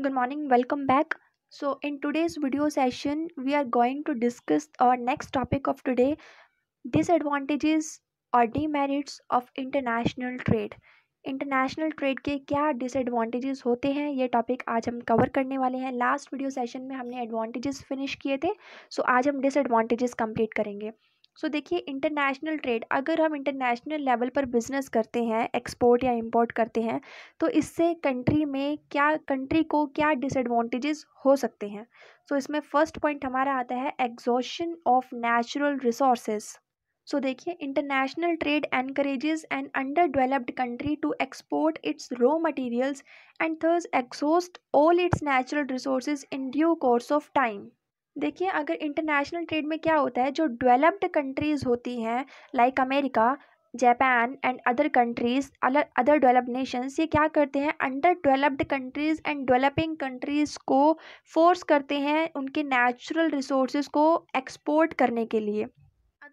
good morning welcome back so in today's video session we are going to discuss our next topic of today disadvantages और demerits of international trade international trade के क्या disadvantages होते हैं ये topic आज हम cover करने वाले हैं लास्ट वीडियो सेशन में हमने एडवांटेजेस फिनिश किए थे सो so आज हम डिसएडवांटेजेस कंप्लीट करेंगे सो so, देखिए इंटरनेशनल ट्रेड अगर हम इंटरनेशनल लेवल पर बिज़नेस करते हैं एक्सपोर्ट या इंपोर्ट करते हैं तो इससे कंट्री में क्या कंट्री को क्या डिसएडवांटेजेस हो सकते हैं सो so, इसमें फर्स्ट पॉइंट हमारा आता है exhaustion of natural resources so देखिए international trade encourages and under developed country to export its raw materials and thus exhaust all its natural resources in due course of time देखिए अगर international trade में क्या होता है जो developed countries होती हैं like America Japan and other countries अलग अदर डेवलप्ड नेशंस ये क्या करते हैं under developed countries and developing countries को फोर्स करते हैं उनके नेचुरल रिसोर्सेज को एक्सपोर्ट करने के लिए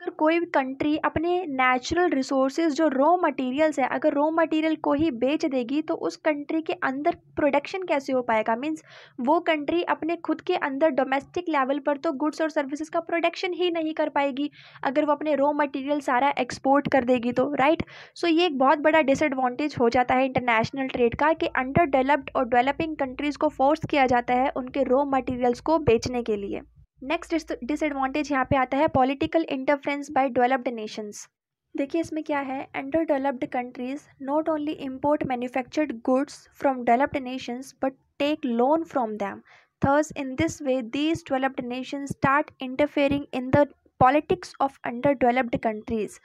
अगर कोई भी कंट्री अपने नेचुरल रिसोर्सेज जो रॉ मटेरियल्स है अगर रॉ मटेरियल को ही बेच देगी तो उस कंट्री के अंदर प्रोडक्शन कैसे हो पाएगा मीन्स वो कंट्री अपने खुद के अंदर डोमेस्टिक लेवल पर तो गुड्स और सर्विसेज का प्रोडक्शन ही नहीं कर पाएगी अगर वो अपने रॉ मटेरियल सारा एक्सपोर्ट कर देगी तो राइट सो so, ये एक बहुत बड़ा डिसएडवांटेज हो जाता है इंटरनेशनल ट्रेड का कि अंडर डेवलप्ड और डेवलपिंग कंट्रीज़ को फोर्स किया जाता है उनके रॉ मटीरियल्स को बेचने के लिए नेक्स्ट डिसएडवांटेज यहाँ पे आता है political interference by developed nations देखिए इसमें क्या है under developed countries not only import manufactured goods from developed nations but take loan from them thus in this way these developed nation start interfering in the politics of under developed countries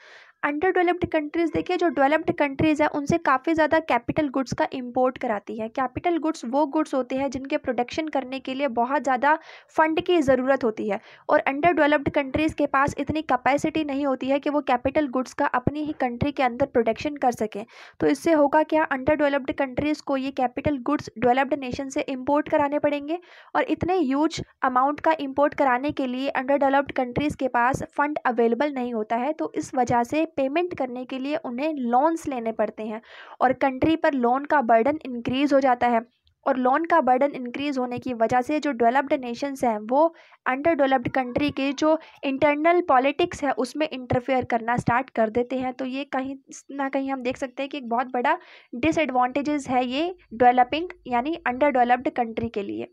under developed countries देखिए जो developed countries है उनसे काफ़ी ज़्यादा capital goods का import कराती है capital goods वो गुड्स होते हैं जिनके प्रोडक्शन करने के लिए बहुत ज़्यादा फंड की ज़रूरत होती है और अंडर डेवलप्ड कंट्रीज़ के पास इतनी कैपेसिटी नहीं होती है कि वो कैपिटल गुड्स का अपनी ही कंट्री के अंदर प्रोडक्शन कर सकें तो इससे होगा क्या अंडर डेवलप्ड कंट्रीज़ को ये कैपिटल गुड्स डेवलप्ड नेशन से इम्पोर्ट कराने पड़ेंगे और इतने ह्यूज अमाउंट का इम्पोर्ट कराने के लिए अंडर डेवलप्ड कंट्रीज़ के पास फ़ंड अवेलेबल नहीं होता है तो इस वजह से पेमेंट करने के लिए उन्हें लोन्स लेने पड़ते हैं और कंट्री पर लोन का बर्डन इंक्रीज़ हो जाता है और लोन का बर्डन इंक्रीज़ होने की वजह से जो डेवलप्ड नेशंस हैं वो अंडर डेवलप्ड कंट्री के जो इंटरनल पॉलिटिक्स है उसमें इंटरफेयर करना स्टार्ट कर देते हैं तो ये कहीं ना कहीं हम देख सकते हैं कि एक बहुत बड़ा डिसएडवांटेजेस है ये डेवलपिंग यानी अंडर डेवलप्ड कंट्री के लिए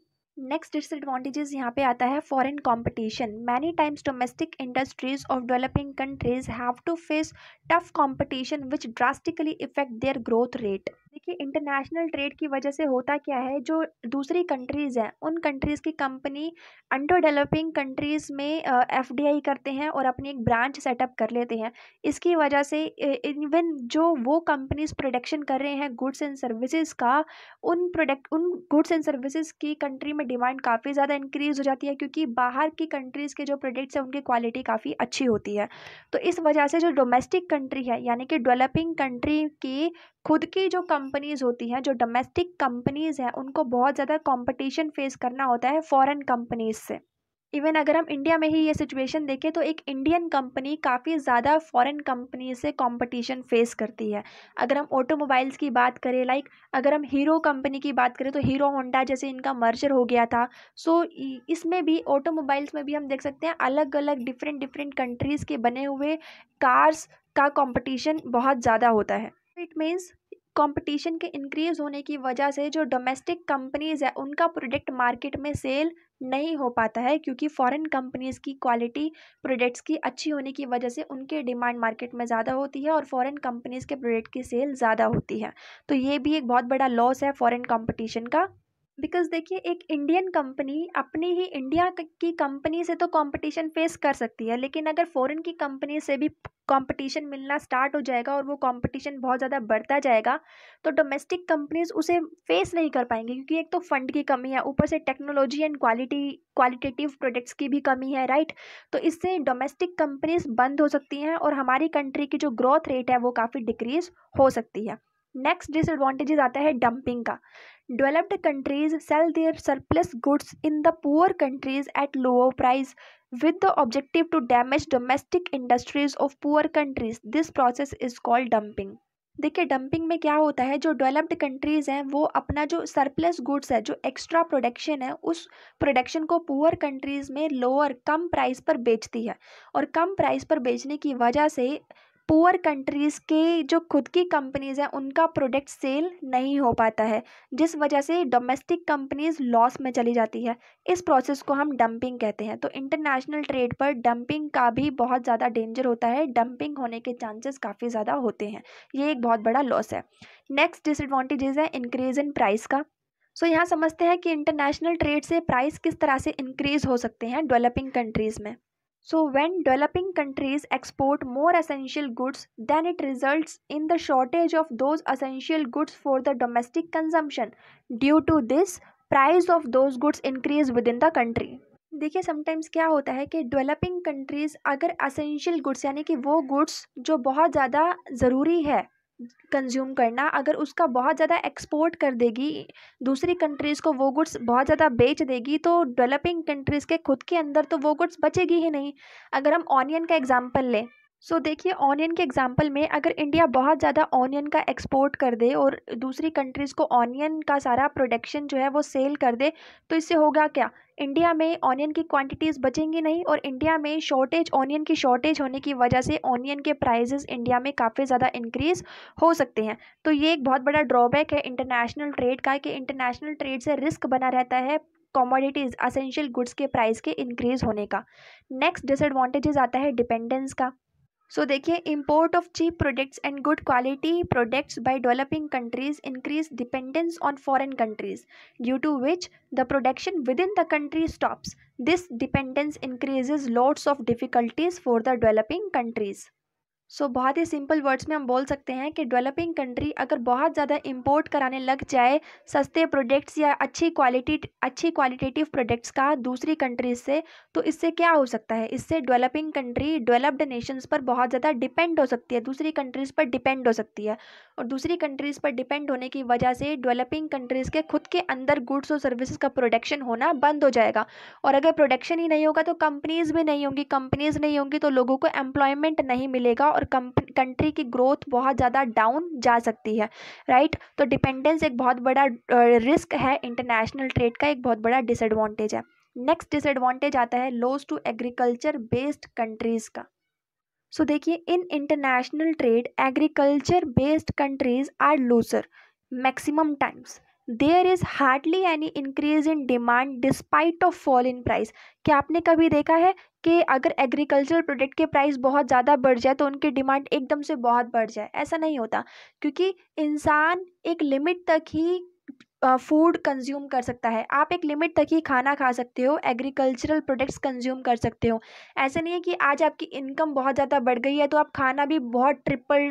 नेक्स्ट डिसएडवांटेजेस यहाँ पे आता है foreign competition many times domestic industries of developing countries have to face tough competition which drastically effect their growth rate देखिए इंटरनेशनल ट्रेड की वजह से होता क्या है जो दूसरी कंट्रीज़ हैं उन कंट्रीज़ की कंपनी अंडर डेवलपिंग कंट्रीज़ में एफ करते हैं और अपनी एक ब्रांच सेटअप कर लेते हैं इसकी वजह से इवन जो वो कंपनीज प्रोडक्शन कर रहे हैं गुड्स एंड सर्विसेज का उन प्रोडक्ट उन गुड्स एंड सर्विसेज की कंट्री में डिमांड काफ़ी ज़्यादा इंक्रीज़ हो जाती है क्योंकि बाहर की कंट्रीज़ के जो प्रोडक्ट्स हैं उनकी क्वालिटी काफ़ी अच्छी होती है तो इस वजह से जो डोमेस्टिक कंट्री है यानी कि डेवलपिंग कंट्री की खुद की जो कंपनीज़ होती हैं जो डोमेस्टिक कंपनीज़ हैं उनको बहुत ज़्यादा कंपटीशन फेस करना होता है फॉरेन कंपनीज़ से इवन अगर हम इंडिया में ही ये सिचुएशन देखें तो एक इंडियन कंपनी काफ़ी ज़्यादा फॉरेन कंपनी से कंपटीशन फेस करती है अगर हम ऑटोमोबाइल्स की बात करें लाइक अगर हम हीरो कंपनी की बात करें तो हीरो होंडा जैसे इनका मर्जर हो गया था सो so, इसमें भी ऑटोमोबाइल्स में भी हम देख सकते हैं अलग अलग डिफरेंट डिफरेंट कंट्रीज़ के बने हुए कार्स का कॉम्पटिशन बहुत ज़्यादा होता है इट मीन्स कंपटीशन के इंक्रीज होने की वजह से जो डोमेस्टिक कंपनीज़ है उनका प्रोडक्ट मार्केट में सेल नहीं हो पाता है क्योंकि फॉरेन कंपनीज़ की क्वालिटी प्रोडक्ट्स की अच्छी होने की वजह से उनके डिमांड मार्केट में ज़्यादा होती है और फॉरेन कंपनीज़ के प्रोडक्ट की सेल ज़्यादा होती है तो ये भी एक बहुत बड़ा लॉस है फॉरेन कंपटीशन का बिकॉज देखिए एक इंडियन कंपनी अपनी ही इंडिया की कंपनी से तो कंपटीशन फेस कर सकती है लेकिन अगर फॉरेन की कंपनी से भी कंपटीशन मिलना स्टार्ट हो जाएगा और वो कंपटीशन बहुत ज़्यादा बढ़ता जाएगा तो डोमेस्टिक कंपनीज उसे फेस नहीं कर पाएंगी क्योंकि एक तो फंड की कमी है ऊपर से technology and quality qualitative products की भी कमी है राइट तो इससे डोमेस्टिक कंपनीज बंद हो सकती हैं और हमारी कंट्री की जो ग्रोथ रेट है वो काफ़ी डिक्रीज़ हो सकती है नेक्स्ट डिसएडवांटेजेस आता है डंपिंग का developed countries sell their surplus goods in the poor countries at lower price with the objective to damage domestic industries of poor countries this process is called dumping देखिए dumping में क्या होता है जो developed countries हैं वो अपना जो सरप्लस गुड्स है जो एक्स्ट्रा प्रोडक्शन है उस प्रोडक्शन को पुअर कंट्रीज़ में लोअर कम प्राइस पर बेचती है और कम प्राइस पर बेचने की वजह से पुअर कंट्रीज़ के जो खुद की कंपनीज़ हैं उनका प्रोडक्ट सेल नहीं हो पाता है जिस वजह से डोमेस्टिक कंपनीज़ लॉस में चली जाती है इस प्रोसेस को हम डंपिंग कहते हैं तो इंटरनेशनल ट्रेड पर डंपिंग का भी बहुत ज़्यादा डेंजर होता है डंपिंग होने के चांसेस काफ़ी ज़्यादा होते हैं ये एक बहुत बड़ा लॉस है नेक्स्ट डिसएडवांटेजेस है इंक्रीज इन प्राइस का सो so, यहाँ समझते हैं कि इंटरनेशनल ट्रेड से प्राइस किस तरह से इंक्रीज़ हो सकते हैं डेवलपिंग कंट्रीज़ में So when developing countries export more essential goods, then it results in the shortage of those essential goods for the domestic consumption. Due to this, price of those goods increase within the country देखिए sometimes क्या होता है कि developing countries अगर essential goods यानी कि वो goods जो बहुत ज़्यादा ज़रूरी है कंज्यूम करना अगर उसका बहुत ज़्यादा एक्सपोर्ट कर देगी दूसरी कंट्रीज़ को वो गुड्स बहुत ज़्यादा बेच देगी तो डेवलपिंग कंट्रीज़ के खुद के अंदर तो वो गुड्स बचेगी ही नहीं अगर हम ऑनियन का एग्ज़ाम्पल लें सो so, देखिए ऑनियन के एग्जांपल में अगर इंडिया बहुत ज़्यादा ऑनियन का एक्सपोर्ट कर दे और दूसरी कंट्रीज़ को ऑनियन का सारा प्रोडक्शन जो है वो सेल कर दे तो इससे होगा क्या इंडिया में ऑनियन की क्वांटिटीज़ बचेंगी नहीं और इंडिया में शॉर्टेज ऑनियन की शॉर्टेज होने की वजह से ऑनियन के प्राइजेज़ इंडिया में काफ़ी ज़्यादा इंक्रीज़ हो सकते हैं तो ये एक बहुत बड़ा ड्रॉबैक है इंटरनेशनल ट्रेड का कि इंटरनेशनल ट्रेड से रिस्क बना रहता है कॉमोडिटीज़ असेंशियल गुड्स के प्राइस के इंक्रीज़ होने का नेक्स्ट डिसएडवांटेजेस आता है डिपेंडेंस का सो देखिए import of cheap products and good quality products by developing countries increase dependence on foreign countries due to which the production within the country stops this dependence increases lots of difficulties for the developing countries so so, बहुत ही simple words में हम बोल सकते हैं कि developing country अगर बहुत ज़्यादा इंपोर्ट कराने लग जाए सस्ते प्रोडक्ट्स या अच्छी क्वालिटी अच्छी क्वालिटेटिव प्रोडक्ट्स का दूसरी कंट्रीज से तो इससे क्या हो सकता है इससे डेवलपिंग कंट्री डेवलप्ड नेशंस पर बहुत ज़्यादा डिपेंड हो सकती है दूसरी कंट्रीज़ पर डिपेंड हो सकती है और दूसरी कंट्रीज़ पर डिपेंड होने की वजह से डेवलपिंग कंट्रीज़ के खुद के अंदर गुड्स और सर्विसेज का प्रोडक्शन होना बंद हो जाएगा और अगर प्रोडक्शन ही नहीं होगा तो कंपनीज़ भी नहीं होंगी कंपनीज़ नहीं होंगी तो लोगों को एम्प्लॉयमेंट नहीं मिलेगा और कंट्री की ग्रोथ बहुत ज़्यादा डाउन जा सकती है राइट तो डिपेंडेंस एक बहुत बड़ा रिस्क है इंटरनेशनल ट्रेड का एक बहुत बड़ा डिसएडवांटेज है नेक्स्ट डिसएडवांटेज आता है loss to agriculture based countries का सो देखिए in international trade agriculture based countries are loser maximum times there is hardly any increase in demand despite of fall in price क्या आपने कभी देखा है कि अगर एग्रीकल्चरल प्रोडक्ट के प्राइस बहुत ज़्यादा बढ़ जाए तो उनकी डिमांड एकदम से बहुत बढ़ जाए ऐसा नहीं होता क्योंकि इंसान एक लिमिट तक ही फूड कंज्यूम कर सकता है आप एक लिमिट तक ही खाना खा सकते हो एग्रीकल्चरल प्रोडक्ट्स कंज्यूम कर सकते हो ऐसा नहीं है कि आज आपकी इनकम बहुत ज़्यादा बढ़ गई है तो आप खाना भी बहुत ट्रिपल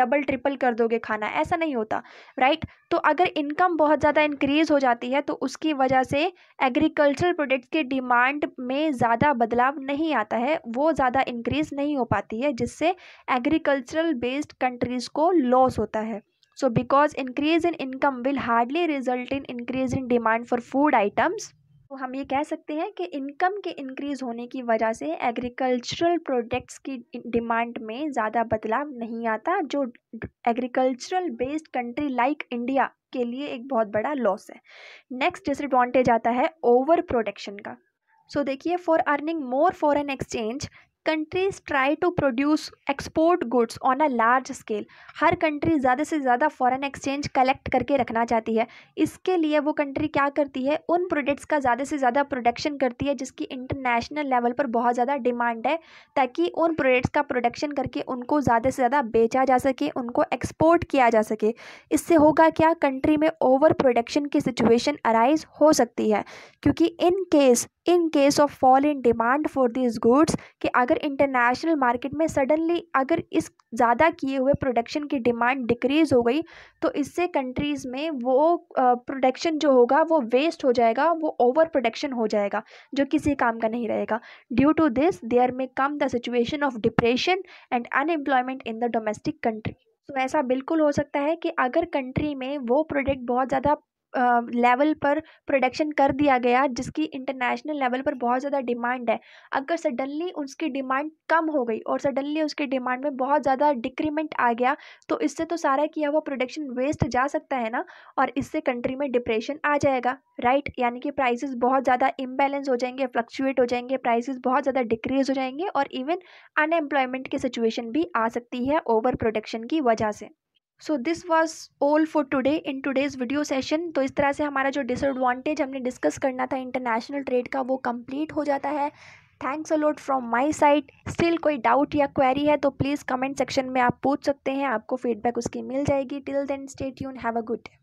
डबल ट्रिपल कर दोगे खाना ऐसा नहीं होता राइट तो अगर इनकम बहुत ज़्यादा इंक्रीज़ हो जाती है तो उसकी वजह से एग्रीकल्चरल प्रोडक्ट्स की डिमांड में ज़्यादा बदलाव नहीं आता है वो ज़्यादा इंक्रीज़ नहीं हो पाती है जिससे एग्रीकल्चरल बेस्ड कंट्रीज़ को लॉस होता है So because increase in income will hardly result in increase in demand for food items, तो हम ये कह सकते हैं कि इनकम के इंक्रीज़ होने की वजह से एग्रीकल्चरल प्रोडक्ट्स की डिमांड में ज़्यादा बदलाव नहीं आता जो agricultural based country like India के लिए एक बहुत बड़ा लॉस है नेक्स्ट डिसएडवांटेज आता है ओवर प्रोडक्शन का सो देखिए for earning more foreign exchange countries try to produce export goods on a large scale हर कंट्री ज़्यादा से ज़्यादा फॉरेन एक्सचेंज कलेक्ट करके रखना चाहती है इसके लिए वो कंट्री क्या करती है उन प्रोडक्ट्स का ज़्यादा से ज़्यादा प्रोडक्शन करती है जिसकी इंटरनेशनल लेवल पर बहुत ज़्यादा डिमांड है ताकि उन प्रोडक्ट्स का प्रोडक्शन करके उनको ज़्यादा से ज़्यादा बेचा जा सके उनको एक्सपोर्ट किया जा सके इससे होगा क्या कंट्री में ओवर प्रोडक्शन की सिचुएशन अराइज हो सकती है क्योंकि in case in case of fall in demand for this goods कि अगर इंटरनेशनल मार्केट में सडनली अगर इस ज़्यादा किए हुए प्रोडक्शन की डिमांड डिक्रीज़ हो गई तो इससे कंट्रीज़ में वो प्रोडक्शन जो होगा वो वेस्ट हो जाएगा वो ओवर प्रोडक्शन हो जाएगा जो किसी काम का नहीं रहेगा due to this there may come the situation of depression and unemployment in the domestic country तो ऐसा बिल्कुल हो सकता है कि अगर कंट्री में वो प्रोडक्ट बहुत ज़्यादा लेवल पर प्रोडक्शन कर दिया गया जिसकी इंटरनेशनल लेवल पर बहुत ज़्यादा डिमांड है अगर सडनली उसकी डिमांड कम हो गई और सडनली उसकी डिमांड में बहुत ज़्यादा डिक्रीमेंट आ गया तो इससे तो सारा किया हुआ प्रोडक्शन वेस्ट जा सकता है ना और इससे कंट्री में डिप्रेशन आ जाएगा राइट यानी कि प्राइसेस बहुत ज़्यादा इम्बेलेंस हो जाएंगे फ्लक्चुएट हो जाएंगे प्राइसेस बहुत ज़्यादा डिक्रीज हो जाएंगे और इवन अनएम्प्लॉयमेंट की सिचुएशन भी आ सकती है ओवर प्रोडक्शन की वजह से so this was all for today in today's video session तो इस तरह से हमारा जो डिसएडवांटेज हमने डिस्कस करना था इंटरनेशनल ट्रेड का वो कम्प्लीट हो जाता है thanks a lot from my side still कोई डाउट या क्वेरी है तो प्लीज़ कमेंट सेक्शन में आप पूछ सकते हैं आपको फीडबैक उसकी मिल जाएगी टिल देन स्टेट यून हैव अ गुड डे